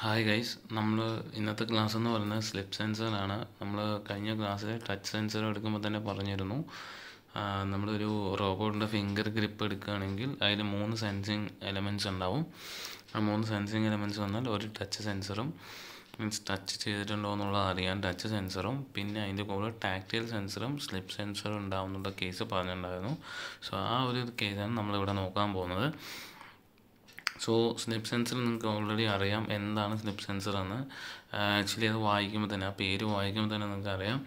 hi guys നമ്മൾ ഇന്നത്തെ class എന്ന് പറയുന്നത് സ്ലിപ്പ് സെൻസറാണ് നമ്മൾ കഴിഞ്ഞ ക്ലാസ്സിൽ ടച്ച് സെൻസർ എടുക്കുമ്പോൾ തന്നെ പറഞ്ഞിരുന്നു നമ്മളൊരു റോബോട്ടിൻ്റെ ഫിംഗർ ഗ്രിപ്പ് എടുക്കുകയാണെങ്കിൽ അതിൽ മൂന്ന് സെൻസിങ് എലമെൻറ്റ്സ് ഉണ്ടാവും ആ മൂന്ന് സെൻസിങ് എലമെൻറ്റ്സ് വന്നാൽ ഒരു ടച്ച് സെൻസറും മീൻസ് ടച്ച് ചെയ്തിട്ടുണ്ടോ എന്നുള്ളത് അറിയാൻ ടച്ച് സെൻസറും പിന്നെ അതിൻ്റെ കൂടെ ടാക്റ്റൈൽ സെൻസറും സ്ലിപ്പ് സെൻസറും ഉണ്ടാവുന്നുള്ള കേസ് പറഞ്ഞിട്ടുണ്ടായിരുന്നു സോ ആ ഒരു കേസാണ് നമ്മളിവിടെ നോക്കാൻ പോകുന്നത് സോ സ്ലിപ്പ് സെൻസർ നിങ്ങൾക്ക് ഓൾറെഡി അറിയാം എന്താണ് സ്ലിപ്പ് സെൻസർ എന്ന് ആക്ച്വലി അത് വായിക്കുമ്പോൾ തന്നെ ആ പേര് വായിക്കുമ്പോൾ തന്നെ നിങ്ങൾക്ക് അറിയാം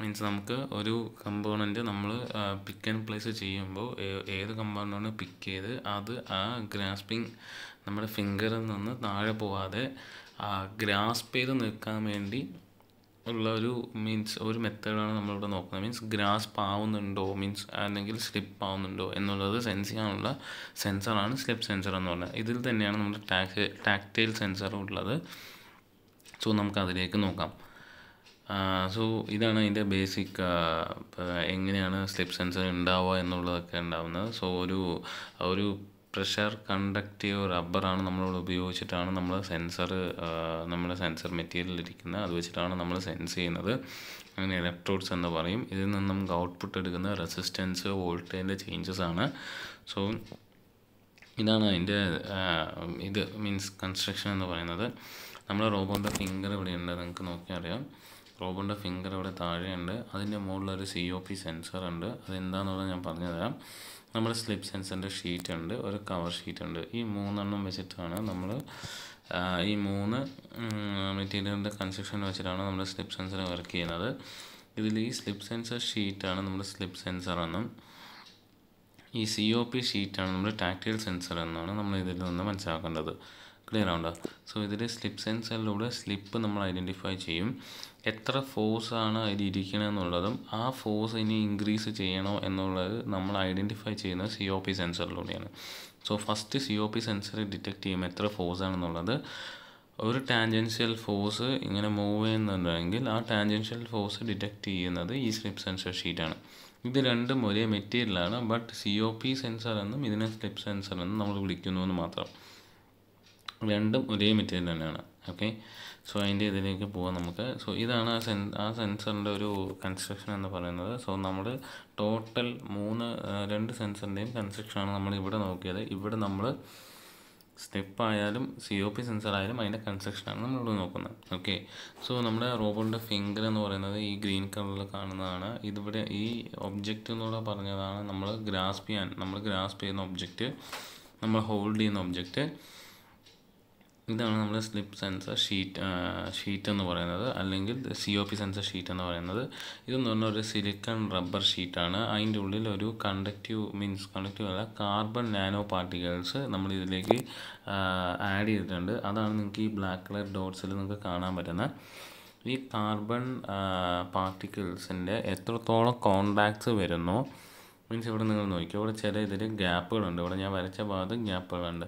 മീൻസ് നമുക്ക് ഒരു കമ്പോണൻറ്റ് നമ്മൾ പിക്ക് ആൻഡ് പ്ലേസ് ചെയ്യുമ്പോൾ ഏത് കമ്പോണൻ്റാണ് പിക്ക് ചെയ്ത് അത് ആ ഗ്രാസ്പിങ് നമ്മുടെ ഫിംഗറിൽ നിന്ന് താഴെ പോവാതെ ഗ്രാസ്പ് ചെയ്ത് നിൽക്കാൻ വേണ്ടി ഉള്ള ഒരു മീൻസ് ഒരു മെത്തേഡാണ് നമ്മളിവിടെ നോക്കുന്നത് മീൻസ് ഗ്രാസ്പ് ആവുന്നുണ്ടോ മീൻസ് അല്ലെങ്കിൽ സ്ലിപ്പ് ആവുന്നുണ്ടോ എന്നുള്ളത് സെൻസ് ചെയ്യാനുള്ള സെൻസറാണ് സ്ലിപ്പ് സെൻസർ എന്ന് പറയുന്നത് ഇതിൽ തന്നെയാണ് നമ്മുടെ ടാക് ടാക്റ്റൈൽ സെൻസറും ഉള്ളത് സോ നമുക്ക് അതിലേക്ക് നോക്കാം സോ ഇതാണ് അതിൻ്റെ ബേസിക് എങ്ങനെയാണ് സ്ലിപ്പ് സെൻസർ ഉണ്ടാവുക എന്നുള്ളതൊക്കെ ഉണ്ടാവുന്നത് സോ ഒരു ഒരു പ്രഷർ കണ്ടക്റ്റീവ് റബ്ബറാണ് നമ്മളിവിടെ ഉപയോഗിച്ചിട്ടാണ് നമ്മൾ സെൻസർ നമ്മുടെ സെൻസർ മെറ്റീരിയൽ ഇരിക്കുന്നത് അത് വെച്ചിട്ടാണ് നമ്മൾ സെൻസ് ചെയ്യുന്നത് അങ്ങനെ ഇലക്ട്രോഡ്സ് എന്ന് പറയും ഇതിൽ നിന്ന് നമുക്ക് ഔട്ട്പുട്ട് എടുക്കുന്ന റെസിസ്റ്റൻസ് വോൾട്ടേജിൻ്റെ ചേഞ്ചസ് ആണ് സോ ഇതാണ് അതിൻ്റെ ഇത് മീൻസ് കൺസ്ട്രക്ഷൻ എന്ന് പറയുന്നത് നമ്മുടെ റോബോട്ടിൻ്റെ ഫിംഗർ ഇവിടെയുണ്ട് നിങ്ങൾക്ക് നോക്കിയാൽ അറിയാം റോബോട്ടിൻ്റെ ഫിംഗർ ഇവിടെ താഴെയുണ്ട് അതിൻ്റെ മുകളിലൊരു സി ഒ പി സെൻസർ ഉണ്ട് അതെന്താണെന്നുള്ളത് ഞാൻ പറഞ്ഞുതരാം നമ്മുടെ സ്ലിപ്പ് സെൻസറിൻ്റെ ഷീറ്റ് ഉണ്ട് ഒരു കവർ ഷീറ്റ് ഉണ്ട് ഈ മൂന്നെണ്ണം വെച്ചിട്ടാണ് നമ്മൾ ഈ മൂന്ന് മെറ്റീരിയലിൻ്റെ കൺസ്ട്രക്ഷൻ വെച്ചിട്ടാണ് നമ്മുടെ സ്ലിപ്പ് സെൻസർ വർക്ക് ചെയ്യുന്നത് ഇതിൽ ഈ സ്ലിപ്പ് സെൻസർ ഷീറ്റാണ് നമ്മുടെ സ്ലിപ്പ് സെൻസർ എന്നും ഈ സി ഒ പി ഷീറ്റാണ് നമ്മുടെ ടാക്റ്റൈൽ സെൻസർ എന്നാണ് നമ്മൾ ഇതിൽ നിന്ന് മനസ്സിലാക്കേണ്ടത് ക്ലിയർ ആവണ്ട സോ ഇതിൽ സ്ലിപ്പ് സെൻസറിലൂടെ സ്ലിപ്പ് നമ്മൾ ഐഡൻറ്റിഫൈ ചെയ്യും എത്ര ആണ് അതിൽ ഇരിക്കണമെന്നുള്ളതും ആ ഫോഴ്സ് ഇനി ഇൻക്രീസ് ചെയ്യണോ എന്നുള്ളത് നമ്മൾ ഐഡൻറ്റിഫൈ ചെയ്യുന്നത് സി ഒ പി സെൻസറിലൂടെയാണ് so first C O P sensor detect ചെയ്യുമ്പോൾ എത്ര ഫോഴ്സ് ആണെന്നുള്ളത് ഒരു ടാൻജൻഷ്യൽ ഫോഴ്സ് ഇങ്ങനെ മൂവ് ചെയ്യുന്നുണ്ടെങ്കിൽ ആ ടാൻജൻഷ്യൽ ഫോഴ്സ് ഡിറ്റക്റ്റ് ചെയ്യുന്നത് ഈ സ്ലിപ്പ് സെൻസർ ഷീറ്റാണ് ഇത് രണ്ടും ഒരേ മെറ്റീരിയലാണ് but C O P sensor എന്നും ഇതിനെ സ്ലിപ്പ് സെൻസർ എന്നും നമ്മൾ വിളിക്കുന്നു എന്ന് മാത്രം രണ്ടും ഒരേ മെറ്റീരിയൽ തന്നെയാണ് ഓക്കെ സോ അതിൻ്റെ ഇതിലേക്ക് പോകാം നമുക്ക് സോ ഇതാണ് ആ സെൻ ആ സെൻസറിൻ്റെ ഒരു കൺസ്ട്രക്ഷൻ എന്ന് പറയുന്നത് സോ നമ്മൾ ടോട്ടൽ മൂന്ന് രണ്ട് സെൻസറിൻ്റെയും കൺസ്ട്രക്ഷനാണ് നമ്മൾ ഇവിടെ നോക്കിയത് ഇവിടെ നമ്മൾ സ്റ്റെപ്പ് ആയാലും സി ഒ പി സെൻസർ ആയാലും അതിൻ്റെ കൺസ്ട്രക്ഷനാണ് നമ്മളിവിടെ നോക്കുന്നത് ഓക്കെ സോ നമ്മുടെ റോബോട്ടിൻ്റെ ഫിംഗർ എന്ന് പറയുന്നത് ഈ ഗ്രീൻ കളറിൽ കാണുന്നതാണ് ഇതിവിടെ ഈ ഒബ്ജക്റ്റ് എന്നുള്ള പറഞ്ഞതാണ് നമ്മൾ ഗ്രാസ്പ് ചെയ്യാൻ നമ്മൾ ഗ്രാസ്പ് ചെയ്യുന്ന ഒബ്ജക്റ്റ് നമ്മൾ ഹോൾഡ് ചെയ്യുന്ന ഒബ്ജക്റ്റ് ഇതാണ് നമ്മൾ സ്ലിപ്പ് സെൻസർ ഷീറ്റ് ഷീറ്റ് എന്ന് പറയുന്നത് അല്ലെങ്കിൽ C O P sensor sheet എന്ന് പറയുന്നത് ഇതെന്ന് പറഞ്ഞാൽ ഒരു സിലിക്കൺ റബ്ബർ ഷീറ്റാണ് അതിൻ്റെ ഉള്ളിൽ ഒരു കണ്ടക്റ്റീവ് മീൻസ് കണ്ടക്റ്റീവ് അല്ല കാർബൺ നാനോ പാർട്ടിക്കിൾസ് നമ്മൾ ഇതിലേക്ക് ആഡ് ചെയ്തിട്ടുണ്ട് അതാണ് നിങ്ങൾക്ക് ഈ ബ്ലാക്ക് കളർ ഡോട്ട്സിൽ നിങ്ങൾക്ക് കാണാൻ പറ്റുന്ന ഈ കാർബൺ പാർട്ടിക്കിൾസിൻ്റെ എത്രത്തോളം കോണ്ടാക്ട്സ് വരുന്നു മീൻസ് ഇവിടെ നിങ്ങൾ നോക്കിയോ ഇവിടെ ചില ഇതിൽ ഗ്യാപ്പുകളുണ്ട് ഇവിടെ ഞാൻ വരച്ച ഭാഗത്ത് ഗ്യാപ്പുകളുണ്ട്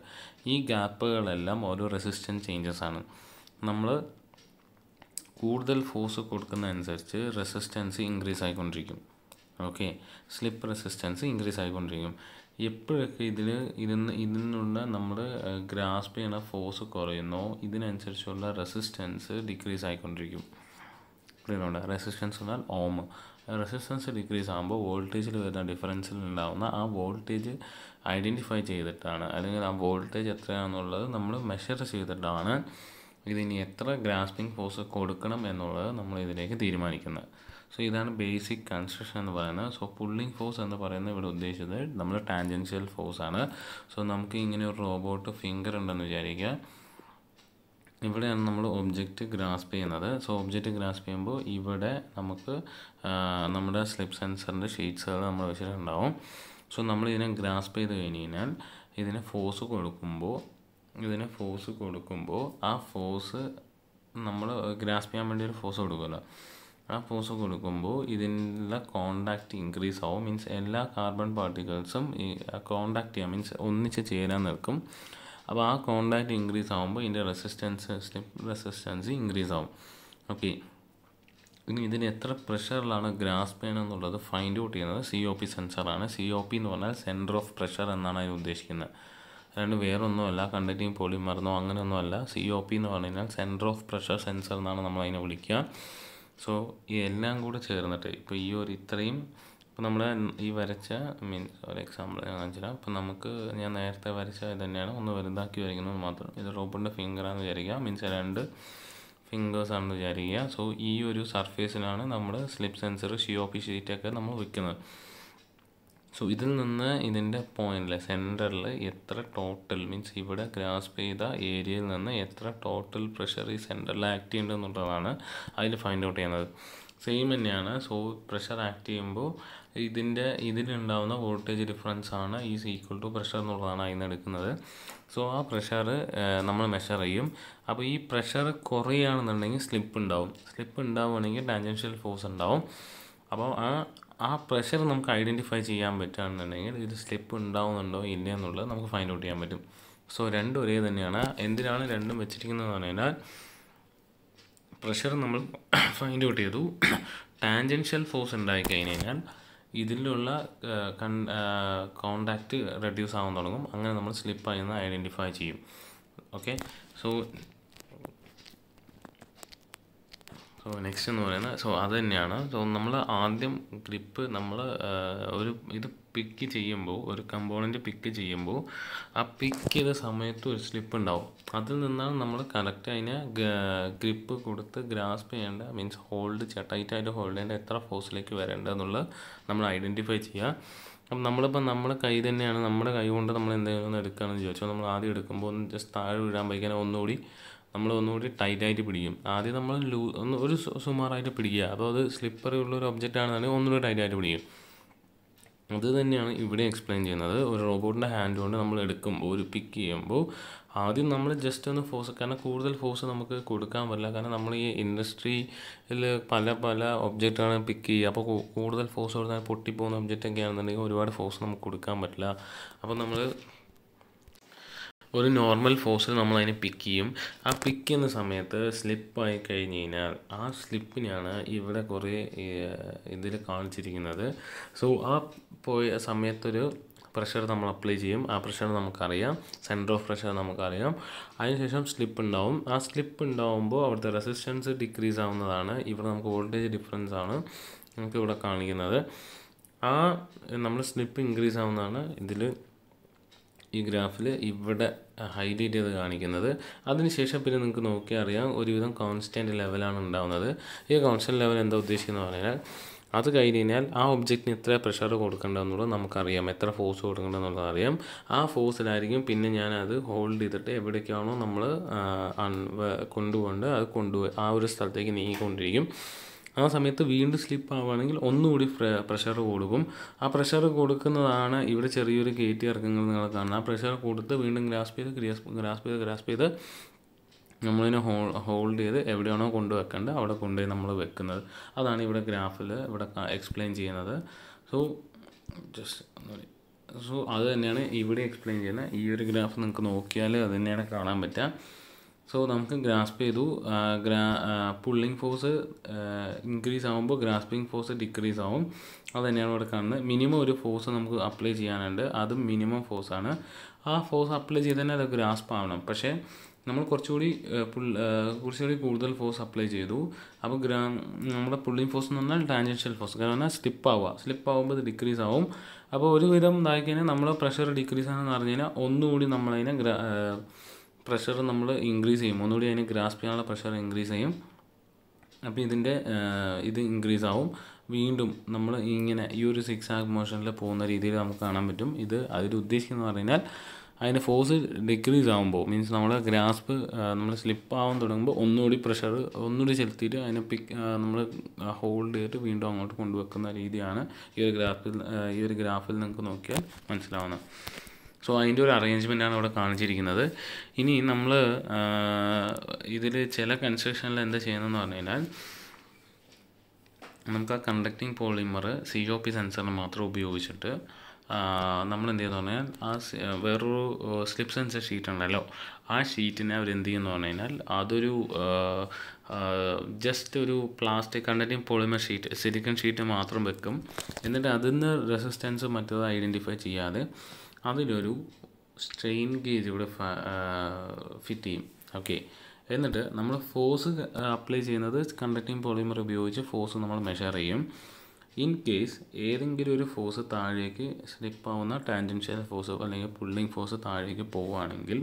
ഈ ഗ്യാപ്പുകളെല്ലാം ഓരോ റെസിസ്റ്റൻസ് ചേഞ്ചസ് ആണ് നമ്മൾ കൂടുതൽ ഫോഴ്സ് കൊടുക്കുന്നതനുസരിച്ച് റെസിസ്റ്റൻസ് ഇൻക്രീസ് ആയിക്കൊണ്ടിരിക്കും ഓക്കെ സ്ലിപ്പ് റെസിസ്റ്റൻസ് ഇൻക്രീസ് ആയിക്കൊണ്ടിരിക്കും എപ്പോഴൊക്കെ ഇതിൽ ഇതിൽ നിന്നുള്ള നമ്മൾ ഗ്രാസ്പ് ചെയ്യുന്ന ഫോഴ്സ് കുറയുന്നോ ഇതിനനുസരിച്ചുള്ള റെസിസ്റ്റൻസ് ഡിക്രീസ് ആയിക്കൊണ്ടിരിക്കും ക്ലിയർ ഉണ്ട് റെസിസ്റ്റൻസ് എന്നാൽ ഓം റെസിസ്റ്റൻസ് ഡിക്രീസ് ആകുമ്പോൾ വോൾട്ടേജിൽ വരുന്ന ഡിഫറൻസിൽ ഉണ്ടാകുന്ന ആ വോൾട്ടേജ് ഐഡൻറ്റിഫൈ ചെയ്തിട്ടാണ് അല്ലെങ്കിൽ ആ വോൾട്ടേജ് എത്രയാണെന്നുള്ളത് നമ്മൾ മെഷർ ചെയ്തിട്ടാണ് ഇതിനി എത്ര ഗ്രാസ്പിംഗ് ഫോഴ്സ് കൊടുക്കണം എന്നുള്ളത് നമ്മൾ ഇതിലേക്ക് തീരുമാനിക്കുന്നത് സോ ഇതാണ് ബേസിക് കൺസ്ട്രക്ഷൻ എന്ന് പറയുന്നത് സോ പുള്ളിംഗ് ഫോഴ്സ് എന്ന് പറയുന്നത് ഇവിടെ ഉദ്ദേശിച്ചത് നമ്മൾ ടാൻജൻഷ്യൽ ഫോഴ്സ് ആണ് സോ നമുക്ക് ഇങ്ങനെ ഒരു റോബോട്ട് ഫിംഗർ ഉണ്ടെന്ന് വിചാരിക്കുക ഇവിടെയാണ് നമ്മൾ ഒബ്ജക്റ്റ് ഗ്രാസ്പ് ചെയ്യുന്നത് സോ ഒബ്ജക്റ്റ് ഗ്രാസ്പ് ചെയ്യുമ്പോൾ ഇവിടെ നമുക്ക് നമ്മുടെ സ്ലിപ്പ് സെൻസറിൻ്റെ ഷീറ്റ്സുകൾ നമ്മൾ വെച്ചിട്ടുണ്ടാവും സോ നമ്മൾ ഇതിനെ ഗ്രാസ്പ് ചെയ്ത് കഴിഞ്ഞ് കഴിഞ്ഞാൽ ഇതിന് ഫോഴ്സ് കൊടുക്കുമ്പോൾ ഇതിന് ഫോഴ്സ് കൊടുക്കുമ്പോൾ ആ ഫോഴ്സ് നമ്മൾ ഗ്രാസ്പ് ചെയ്യാൻ വേണ്ടി ഒരു ഫോഴ്സ് കൊടുക്കുമല്ലോ ആ ഫോഴ്സ് കൊടുക്കുമ്പോൾ ഇതിൻ്റെ കോണ്ടാക്റ്റ് ഇൻക്രീസ് ആവും മീൻസ് എല്ലാ കാർബൺ പാർട്ടിക്കിൾസും ഈ കോണ്ടാക്ട് ചെയ്യാം മീൻസ് ഒന്നിച്ച് ചേരാൻ നിൽക്കും അപ്പോൾ ആ കോണ്ടാക്റ്റ് ഇൻക്രീസ് ആകുമ്പോൾ ഇതിൻ്റെ റെസിസ്റ്റൻസ് സ്ലിപ്പ് റെസിസ്റ്റൻസ് ഇൻക്രീസ് ആകും ഓക്കെ ഇനി ഇതിന് എത്ര പ്രഷറിലാണ് ഗ്രാസ് ഗ്രാസ്പ് എന്നുള്ളത് ഫൈൻഡ് ഔട്ട് ചെയ്യുന്നത് സി ഒ പി സെൻസറാണ് സി ഒ പി എന്ന് പറഞ്ഞാൽ സെൻറ്റർ ഓഫ് പ്രഷർ എന്നാണ് അതിന് ഉദ്ദേശിക്കുന്നത് അല്ലാണ്ട് വേറൊന്നുമല്ല കണ്ടക്റ്റിംഗ് പോളിമറന്നോ അങ്ങനെയൊന്നുമല്ല സി ഒ പി എന്ന് പറഞ്ഞു കഴിഞ്ഞാൽ സെൻറ്റർ ഓഫ് പ്രഷർ സെൻസർ എന്നാണ് നമ്മൾ അതിനെ വിളിക്കുക സോ ഈ എല്ലാം കൂടെ ചേർന്നിട്ട് ഇപ്പോൾ ഈ ഒരു ഇത്രയും ഇപ്പോൾ നമ്മൾ ഈ വരച്ച മീൻസ് ഒരു എക്സാമ്പിൾ ഞാൻ കാണിച്ചില്ല ഇപ്പോൾ നമുക്ക് ഞാൻ നേരത്തെ വരച്ച ഇത് തന്നെയാണ് ഒന്ന് വലുതാക്കി വരയ്ക്കുന്നത് മാത്രം ഇത് റോബോട്ടിൻ്റെ ഫിംഗറാണെന്ന് വിചാരിക്കുക മീൻസ് രണ്ട് ഫിംഗേഴ്സ് ആണെന്ന് വിചാരിക്കുക സോ ഈ ഒരു സർഫേസിലാണ് നമ്മൾ സ്ലിപ്പ് സെൻസർ ഷിയോപ്പി ഷീറ്റൊക്കെ നമ്മൾ വെക്കുന്നത് സോ ഇതിൽ നിന്ന് ഇതിൻ്റെ പോയിന്റിൽ സെൻറ്ററിൽ എത്ര ടോട്ടൽ മീൻസ് ഇവിടെ ഗ്രാസ്പ് ചെയ്ത ഏരിയയിൽ നിന്ന് എത്ര ടോട്ടൽ പ്രഷർ ഈ സെൻറ്ററിൽ ആക്ട് ചെയ്യേണ്ടതെന്നുള്ളതാണ് അതിൽ ഫൈൻഡ് ഔട്ട് ചെയ്യുന്നത് സെയിം തന്നെയാണ് സോ പ്രഷർ ആക്ട് ചെയ്യുമ്പോൾ ഇതിൻ്റെ ഇതിലുണ്ടാവുന്ന വോൾട്ടേജ് ഡിഫറൻസ് ആണ് ഈ ഈക്വൽ ടു പ്രഷർ എന്നുള്ളതാണ് അതിൽ നിന്ന് എടുക്കുന്നത് സോ ആ പ്രഷർ നമ്മൾ മെഷർ ചെയ്യും അപ്പോൾ ഈ പ്രഷർ കുറയുകയാണെന്നുണ്ടെങ്കിൽ സ്ലിപ്പ് ഉണ്ടാവും സ്ലിപ്പ് ഉണ്ടാവുകയാണെങ്കിൽ ടാൻജൻഷ്യൽ ഫോഴ്സ് ഉണ്ടാവും അപ്പോൾ ആ ആ പ്രഷർ നമുക്ക് ഐഡൻറ്റിഫൈ ചെയ്യാൻ പറ്റുകയാണെന്നുണ്ടെങ്കിൽ ഇത് സ്ലിപ്പ് ഉണ്ടാവുന്നുണ്ടോ ഇല്ല എന്നുള്ളത് നമുക്ക് ഫൈൻഡ് ഔട്ട് ചെയ്യാൻ പറ്റും സോ രണ്ടും ഒരേ തന്നെയാണ് എന്തിനാണ് രണ്ടും വെച്ചിരിക്കുന്നതെന്ന് പറഞ്ഞാൽ പ്രഷർ നമ്മൾ ഫൈൻഡ് ഔട്ട് ചെയ്തു ടാൻജൻഷ്യൽ ഫോഴ്സ് ഉണ്ടായി കഴിഞ്ഞാൽ ഇതിലുള്ള കൺ കോണ്ടാക്റ്റ് റെഡ്യൂസ് ആവാൻ തുടങ്ങും അങ്ങനെ നമ്മൾ സ്ലിപ്പായി എന്ന് ഐഡൻറ്റിഫൈ ചെയ്യും ഓക്കെ സോ സോ നെക്സ്റ്റ് എന്ന് പറയുന്നത് സോ അത് തന്നെയാണ് സോ നമ്മൾ ആദ്യം ഗ്രിപ്പ് നമ്മൾ ഒരു ഇത് പിക്ക് ചെയ്യുമ്പോൾ ഒരു കമ്പോണൻറ്റ് പിക്ക് ചെയ്യുമ്പോൾ ആ പിക്ക് ചെയ്ത സമയത്ത് ഒരു സ്ലിപ്പ് ഉണ്ടാവും അതിൽ നിന്നാണ് നമ്മൾ കറക്റ്റ് അതിനെ ഗ്രിപ്പ് കൊടുത്ത് ഗ്രാസ്പ് ചെയ്യേണ്ട മീൻസ് ഹോൾഡ് ചെയ്യുക ടൈറ്റായിട്ട് ഹോൾഡ് ചെയ്യേണ്ട എത്ര ഫോഴ്സിലേക്ക് വരേണ്ടതെന്നുള്ളത് നമ്മൾ ഐഡൻറ്റിഫൈ ചെയ്യുക അപ്പം നമ്മളിപ്പോൾ നമ്മുടെ കൈ തന്നെയാണ് നമ്മുടെ കൈ കൊണ്ട് നമ്മൾ എന്തെങ്കിലും ഒന്ന് എടുക്കുകയാണെന്ന് ചോദിച്ചാൽ നമ്മൾ ആദ്യം എടുക്കുമ്പോൾ ഒന്ന് ജസ്റ്റ് താഴെ വീഴാൻ പൈക്കാനെ ഒന്നുകൂടി നമ്മൾ ഒന്നുകൂടി ടൈറ്റായിട്ട് പിടിക്കും ആദ്യം നമ്മൾ ലൂ ഒന്ന് ഒരു സുമാറായിട്ട് പിടിക്കുക അപ്പോൾ അത് സ്ലിപ്പറി ഉള്ള ഒരു ഒബ്ജക്റ്റ് ആണെന്നുണ്ടെങ്കിൽ ഒന്നുകൂടി ടൈറ്റായിട്ട് പിടിക്കും അത് തന്നെയാണ് ഇവിടെ എക്സ്പ്ലെയിൻ ചെയ്യുന്നത് ഒരു റോബോട്ടിൻ്റെ ഹാൻഡ് കൊണ്ട് നമ്മൾ എടുക്കുമ്പോൾ ഒരു പിക്ക് ചെയ്യുമ്പോൾ ആദ്യം നമ്മൾ ജസ്റ്റ് ഒന്ന് ഫോഴ്സ് കാരണം കൂടുതൽ ഫോഴ്സ് നമുക്ക് കൊടുക്കാൻ പറ്റില്ല കാരണം നമ്മൾ ഈ ഇൻഡസ്ട്രിയിൽ പല പല ഒബ്ജക്റ്റാണ് പിക്ക് ചെയ്യുക അപ്പോൾ കൂടുതൽ ഫോഴ്സ് കൊടുത്താൽ പൊട്ടിപ്പോകുന്ന ഒബ്ജക്റ്റ് ഒക്കെ ആണെന്നുണ്ടെങ്കിൽ ഒരുപാട് ഫോഴ്സ് നമുക്ക് കൊടുക്കാൻ പറ്റില്ല അപ്പോൾ നമ്മൾ ഒരു നോർമൽ ഫോഴ്സിൽ നമ്മൾ അതിനെ പിക്ക് ചെയ്യും ആ പിക്ക് ചെയ്യുന്ന സമയത്ത് സ്ലിപ്പായി കഴിഞ്ഞ് കഴിഞ്ഞാൽ ആ സ്ലിപ്പിനെയാണ് ഇവിടെ കുറേ ഇതിൽ കാണിച്ചിരിക്കുന്നത് സോ ആ പോയ സമയത്തൊരു പ്രഷർ നമ്മൾ അപ്ലൈ ചെയ്യും ആ പ്രഷർ നമുക്കറിയാം സെൻറ്റർ ഓഫ് പ്രഷർ നമുക്കറിയാം അതിനുശേഷം സ്ലിപ്പ് ഉണ്ടാവും ആ സ്ലിപ്പ് ഉണ്ടാകുമ്പോൾ അവിടുത്തെ റെസിസ്റ്റൻസ് ഡിക്രീസ് ആവുന്നതാണ് ഇവിടെ നമുക്ക് വോൾട്ടേജ് ഡിഫറൻസ് ആണ് നമുക്ക് ഇവിടെ കാണിക്കുന്നത് ആ നമ്മൾ സ്ലിപ്പ് ഇൻക്രീസ് ആവുന്നതാണ് ഇതിൽ ഈ ഗ്രാഫിൽ ഇവിടെ ഹൈലൈറ്റ് ചെയ്ത് കാണിക്കുന്നത് അതിനുശേഷം പിന്നെ നിങ്ങൾക്ക് നോക്കിയാൽ അറിയാം ഒരുവിധം കോൺസ്റ്റൻറ്റ് ലെവലാണ് ഉണ്ടാകുന്നത് ഈ കോൺസ്റ്റൻറ്റ് ലെവൽ എന്താ ഉദ്ദേശിക്കുന്നത് പറഞ്ഞാൽ അത് കഴിഞ്ഞ് കഴിഞ്ഞാൽ ആ ഒബ്ജക്റ്റിന് എത്ര പ്രഷർ കൊടുക്കേണ്ടതെന്നുള്ളത് നമുക്കറിയാം എത്ര ഫോഴ്സ് കൊടുക്കേണ്ടതെന്നുള്ളത് അറിയാം ആ ഫോഴ്സിലായിരിക്കും പിന്നെ ഞാൻ അത് ഹോൾഡ് ചെയ്തിട്ട് എവിടേക്കാണോ നമ്മൾ കൊണ്ടുപോകേണ്ടത് അത് കൊണ്ടുപോയി ആ ഒരു സ്ഥലത്തേക്ക് നീങ്ങിക്കൊണ്ടിരിക്കും ആ സമയത്ത് വീണ്ടും സ്ലിപ്പ് ആവുകയാണെങ്കിൽ ഒന്നുകൂടി പ്രഷർ കൊടുക്കും ആ പ്രഷർ കൊടുക്കുന്നതാണ് ഇവിടെ ചെറിയൊരു കയറ്റി ഇറക്കങ്ങൾ നിങ്ങൾ കാണുന്നത് ആ പ്രഷർ കൊടുത്ത് വീണ്ടും ഗ്രാസ്പ് ചെയ്ത് ഗ്രാസ്പ് ചെയ്ത് ഗ്രാസ്പ് ചെയ്ത് നമ്മളിതിനെ ഹോൾ ഹോൾഡ് ചെയ്ത് എവിടെയാണോ കൊണ്ടുവെക്കേണ്ടത് അവിടെ കൊണ്ടുപോയി നമ്മൾ വെക്കുന്നത് അതാണ് ഇവിടെ ഗ്രാഫിൽ ഇവിടെ എക്സ്പ്ലെയിൻ ചെയ്യുന്നത് സോ ജസ്റ്റ് ഒന്നുകൂടി സോ അത് തന്നെയാണ് ഇവിടെ എക്സ്പ്ലെയിൻ ചെയ്യുന്നത് ഈ ഒരു ഗ്രാഫ് നിങ്ങൾക്ക് നോക്കിയാൽ അത് തന്നെയാണ് കാണാൻ പറ്റുക സോ നമുക്ക് ഗ്രാസ്പ് ചെയ്തു ഗ്രാ പുള്ളിങ് ഫോഴ്സ് ഇൻക്രീസ് ആകുമ്പോൾ ഗ്രാസ്പിങ് ഫോഴ്സ് ഡിക്രീസ് ആവും അത് തന്നെയാണ് ഇവിടെ കാണുന്നത് മിനിമം ഒരു ഫോഴ്സ് നമുക്ക് അപ്ലൈ ചെയ്യാനുണ്ട് അതും മിനിമം ഫോഴ്സ് ആണ് ആ ഫോഴ്സ് അപ്ലൈ ചെയ്ത് തന്നെ അത് ഗ്രാസ്പ് ആവണം പക്ഷേ നമ്മൾ കുറച്ചുകൂടി കുറച്ചുകൂടി കൂടുതൽ ഫോഴ്സ് അപ്ലൈ ചെയ്തു അപ്പോൾ ഗ്രാ നമ്മുടെ പുള്ളിങ് ഫോഴ്സ് എന്ന് പറഞ്ഞാൽ ടാൻജൻഷ്യൽ ഫോഴ്സ് കാരണം സ്ലിപ്പ് ആവുക സ്ലിപ്പ് ആകുമ്പോൾ ഇത് ഡിക്രീസ് ആവും അപ്പോൾ ഒരുവിധം ഇതായി കഴിഞ്ഞാൽ നമ്മൾ പ്രഷർ ഡിക്രീസ് ആണെന്ന് പറഞ്ഞു കഴിഞ്ഞാൽ ഒന്നുകൂടി നമ്മളതിനെ ഗ്രാ പ്രഷർ നമ്മൾ ഇൻക്രീസ് ചെയ്യും ഒന്നുകൂടി അതിനെ ഗ്രാസ്പ് ചെയ്യാനുള്ള പ്രഷർ ഇൻക്രീസ് ചെയ്യും അപ്പോൾ ഇതിൻ്റെ ഇത് ഇൻക്രീസ് ആവും വീണ്ടും നമ്മൾ ഇങ്ങനെ ഈ ഒരു സിക്സ് ആക് മോഷനിൽ പോകുന്ന രീതിയിൽ നമുക്ക് കാണാൻ പറ്റും ഇത് അതിൽ ഉദ്ദേശിക്കുന്നത് പറഞ്ഞു അതിൻ്റെ ഫോഴ്സ് ഡിക്രീസ് ആകുമ്പോൾ മീൻസ് നമ്മൾ ഗ്രാസ്പ് നമ്മൾ സ്ലിപ്പ് ആവാൻ തുടങ്ങുമ്പോൾ ഒന്നുകൂടി പ്രഷർ ഒന്നുകൂടി ചെലുത്തിയിട്ട് അതിനെ പിക്ക് നമ്മൾ ഹോൾഡ് ചെയ്തിട്ട് വീണ്ടും അങ്ങോട്ട് കൊണ്ടുവെക്കുന്ന രീതിയാണ് ഈ ഒരു ഗ്രാഫിൽ ഈ ഒരു ഗ്രാഫിൽ നിങ്ങൾക്ക് നോക്കിയാൽ മനസ്സിലാവുന്നത് സോ അതിൻ്റെ ഒരു അറേഞ്ച്മെൻറ്റാണ് അവിടെ കാണിച്ചിരിക്കുന്നത് ഇനി നമ്മൾ ഇതിൽ ചില കൺസ്ട്രക്ഷനിൽ എന്താ ചെയ്യുന്നതെന്ന് പറഞ്ഞു കഴിഞ്ഞാൽ നമുക്ക് ആ conducting polymer C O P സെൻസറിന് മാത്രം ഉപയോഗിച്ചിട്ട് നമ്മൾ എന്ത് ചെയ്യുന്നു പറഞ്ഞാൽ ആ വേറൊരു സ്ലിപ്പ് സെൻസർ ഷീറ്റ് ഉണ്ടല്ലോ ആ ഷീറ്റിനെ അവർ എന്ത് ചെയ്യുന്നു പറഞ്ഞു കഴിഞ്ഞാൽ അതൊരു ജസ്റ്റ് ഒരു plastic conducting polymer sheet silicone sheet മാത്രം വെക്കും എന്നിട്ട് അതിൽ നിന്ന് റെസിസ്റ്റൻസ് മറ്റേത് ഐഡൻറ്റിഫൈ ചെയ്യാതെ അതിലൊരു സ്ട്രെയിൻ ഗേജ് ഇവിടെ ഫിറ്റ് ചെയ്യും ഓക്കെ എന്നിട്ട് നമ്മൾ ഫോഴ്സ് അപ്ലൈ ചെയ്യുന്നത് കണ്ടക്റ്റിംഗ് പോളിമർ ഉപയോഗിച്ച് ഫോഴ്സ് നമ്മൾ മെഷർ ചെയ്യും ഇൻ കേസ് ഏതെങ്കിലും ഒരു ഫോഴ്സ് താഴേക്ക് സ്ലിപ്പാവുന്ന ടാൻജൻഷ്യൽ ഫോഴ്സ് അല്ലെങ്കിൽ പുള്ളിങ് ഫോഴ്സ് താഴേക്ക് പോവുകയാണെങ്കിൽ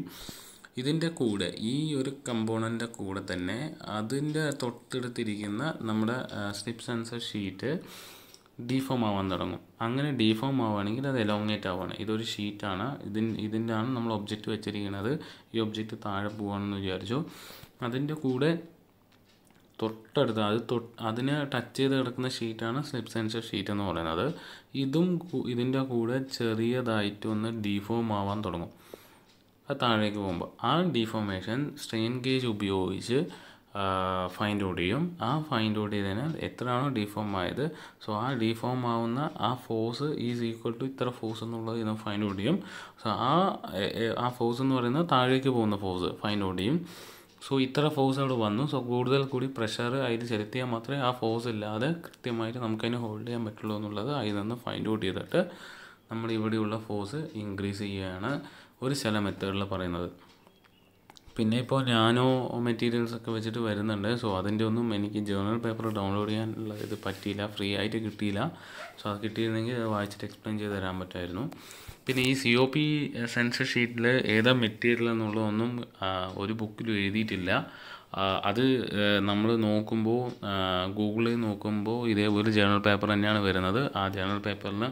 ഇതിൻ്റെ കൂടെ ഈ ഒരു കമ്പോണൻ്റെ കൂടെ തന്നെ അതിൻ്റെ തൊട്ടടുത്തിരിക്കുന്ന നമ്മുടെ സ്ലിപ്പ് സെൻസർ ഷീറ്റ് ഡീഫോം ആവാൻ തുടങ്ങും അങ്ങനെ ഡീഫോം ആവുകയാണെങ്കിൽ അത് എലോങ്ങേറ്റ് ആവുകയാണ് ഇതൊരു ഷീറ്റാണ് ഇതിൻ ഇതിൻ്റെ ആണ് നമ്മൾ ഒബ്ജക്റ്റ് വെച്ചിരിക്കുന്നത് ഈ ഒബ്ജക്റ്റ് താഴെ പോവുകയാണെന്ന് വിചാരിച്ചു അതിൻ്റെ കൂടെ തൊട്ടടുത്ത് അത് തൊട്ട് അതിനെ ടച്ച് ചെയ്ത് കിടക്കുന്ന ഷീറ്റാണ് സ്ലിപ്പ് സെൻസർ ഷീറ്റ് എന്ന് പറയുന്നത് ഇതും ഇതിൻ്റെ കൂടെ ചെറിയതായിട്ട് ഒന്ന് ഡീഫോം ആവാൻ തുടങ്ങും അത് താഴേക്ക് പോകുമ്പോൾ ആ ഡീഫോമേഷൻ സ്ട്രെയിൻ ഗേജ് ഉപയോഗിച്ച് ഫൈൻഡ് ഔട്ട് ചെയ്യും ആ ഫൈൻഡ് ഔട്ട് കഴിഞ്ഞാൽ എത്രയാണോ ഡിഫോം ആയത് സോ ആ ഡിഫോം ആവുന്ന ആ ഫോഴ്സ് ഈസ് ഈക്വൽ ടു ഇത്ര ഫോഴ്സ് എന്നുള്ളത് ഇത് ഫൈൻഡ് ഔട്ട് ചെയ്യും സോ ആ ആ ഫോഴ്സ് എന്ന് പറയുന്നത് താഴേക്ക് പോകുന്ന ഫോഴ്സ് ഫൈൻഡ് ഔട്ട് ചെയ്യും സോ ഇത്ര ഫോഴ്സ് അവിടെ വന്നു സോ കൂടുതൽ കൂടി പ്രഷർ അതിൽ ചെലുത്തിയാൽ മാത്രമേ ആ ഫോഴ്സ് ഇല്ലാതെ കൃത്യമായിട്ട് നമുക്കതിനെ ഹോൾഡ് ചെയ്യാൻ പറ്റുള്ളൂ എന്നുള്ളത് അതിൽ നിന്ന് ഫൈൻഡ് ഔട്ട് ചെയ്തിട്ട് നമ്മൾ ഇവിടെയുള്ള ഫോഴ്സ് ഇൻക്രീസ് ചെയ്യുകയാണ് ഒരു ചില മെത്തേഡിൽ പറയുന്നത് പിന്നെ ഇപ്പോൾ നാനോ മെറ്റീരിയൽസ് ഒക്കെ വെച്ചിട്ട് വരുന്നുണ്ട് സോ അതിൻ്റെ ഒന്നും എനിക്ക് ജേർണൽ പേപ്പർ ഡൗൺലോഡ് ചെയ്യാനുള്ള ഇത് പറ്റിയില്ല ഫ്രീ ആയിട്ട് കിട്ടിയില്ല സോ അത് കിട്ടിയിരുന്നെങ്കിൽ വായിച്ചിട്ട് എക്സ്പ്ലെയിൻ ചെയ്ത് തരാൻ പറ്റുമായിരുന്നു പിന്നെ ഈ സി ഒ പി സെൻസർ ഷീറ്റിൽ ഏതാ മെറ്റീരിയൽ എന്നുള്ളതൊന്നും ഒരു ബുക്കിലും എഴുതിയിട്ടില്ല അത് നമ്മൾ നോക്കുമ്പോൾ ഗൂഗിളിൽ നോക്കുമ്പോൾ ഇതേപോലെ ജേണൽ പേപ്പർ തന്നെയാണ് വരുന്നത് ആ ജേണൽ പേപ്പറിന്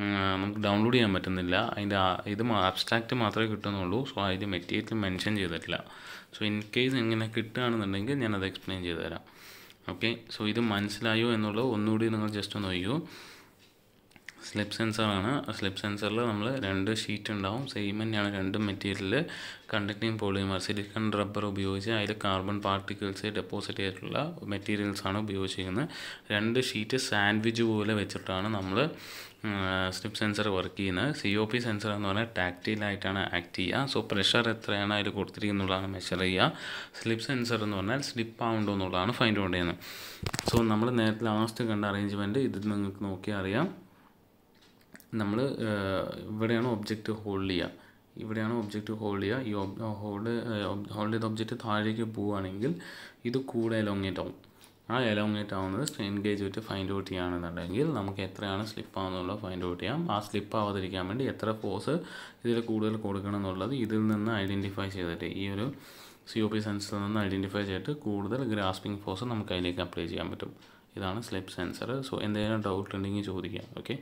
നമുക്ക് ഡൗൺലോഡ് ചെയ്യാൻ പറ്റുന്നില്ല അതിൻ്റെ ഇത് അബ്സ്ട്രാക്റ്റ് മാത്രമേ കിട്ടുന്നുള്ളൂ സോ അതിൽ മെറ്റീരിയൽ മെൻഷൻ ചെയ്തിട്ടില്ല സോ ഇൻ കേസ് ഇങ്ങനെ കിട്ടുകയാണെന്നുണ്ടെങ്കിൽ ഞാനത് എക്സ്പ്ലെയിൻ ചെയ്തു തരാം ഓക്കെ സോ ഇത് മനസ്സിലായോ എന്നുള്ളത് ഒന്നുകൂടി നിങ്ങൾ ജസ്റ്റ് ഒന്ന് നോക്കൂ സ്ലിപ്പ് സെൻസറാണ് സ്ലിപ്പ് സെൻസറിൽ നമ്മൾ രണ്ട് ഷീറ്റ് ഉണ്ടാവും സെയിം തന്നെയാണ് രണ്ട് material conducting polymer silicone rubber ഉപയോഗിച്ച് അതിൽ കാർബൺ പാർട്ടിക്കിൾസ് ഡെപ്പോസിറ്റ് ചെയ്തിട്ടുള്ള മെറ്റീരിയൽസാണ് ഉപയോഗിച്ചിരിക്കുന്നത് രണ്ട് ഷീറ്റ് സാൻഡ്വിച്ച് പോലെ വെച്ചിട്ടാണ് നമ്മൾ സ്ലിപ്പ് സെൻസർ വർക്ക് ചെയ്യുന്നത് സി ഒ പി സെൻസർ എന്ന് പറഞ്ഞാൽ ടാക്റ്റീലായിട്ടാണ് ആക്ട് ചെയ്യുക സോ പ്രഷർ എത്രയാണ് അതിൽ കൊടുത്തിരിക്കുന്നുള്ളതാണ് മെഷർ ചെയ്യുക സ്ലിപ്പ് സെൻസർ എന്ന് പറഞ്ഞാൽ സ്ലിപ്പ് ആവുണ്ടോ എന്നുള്ളതാണ് ഫൈൻഡ് ഔട്ട് ചെയ്യുന്നത് സോ നമ്മൾ നേരത്തെ ലാസ്റ്റ് കണ്ട അറേഞ്ച്മെൻറ്റ് ഇത് നിങ്ങൾക്ക് നോക്കിയാൽ അറിയാം നമ്മൾ ഇവിടെയാണ് ഒബ്ജക്റ്റ് ഹോൾഡ് ചെയ്യുക ഇവിടെയാണ് ഒബ്ജക്റ്റ് ഹോൾഡ് ചെയ്യുക ഈ ഹോൾഡ് ഹോൾഡ് ചെയ്ത ഒബ്ജക്റ്റ് താഴേക്ക് പോവുകയാണെങ്കിൽ ഇത് കൂടെ എലോങ്ങേറ്റ് ആവും ആ എലോങ്ങേറ്റ് ആവുന്നത് സ്ട്രെയിൻ ഗേജ് വെച്ച് ഫൈൻഡ് ഔട്ട് ചെയ്യുകയാണെന്നുണ്ടെങ്കിൽ നമുക്ക് എത്രയാണ് സ്ലിപ്പ് ആവുന്നുള്ളത് ഫൈൻഡ് ഔട്ട് ചെയ്യാം ആ സ്ലിപ്പ് ആവാതിരിക്കാൻ വേണ്ടി എത്ര ഫോഴ്സ് ഇതിൽ കൂടുതൽ കൊടുക്കണം എന്നുള്ളത് ഇതിൽ നിന്ന് ഐഡൻറ്റിഫൈ ചെയ്തിട്ട് ഈ ഒരു സി ഒ പി സെൻസറിൽ നിന്ന് ഐഡൻറ്റിഫൈ ചെയ്തിട്ട് കൂടുതൽ ഗ്രാസ്പിംഗ് ഫോഴ്സ് നമുക്ക് അതിലേക്ക് അപ്ലൈ ചെയ്യാൻ പറ്റും ഇതാണ് സ്ലിപ്പ് സെൻസർ സോ എന്തെങ്കിലും ഡൗട്ട് ഉണ്ടെങ്കിൽ ചോദിക്കാം ഓക്കെ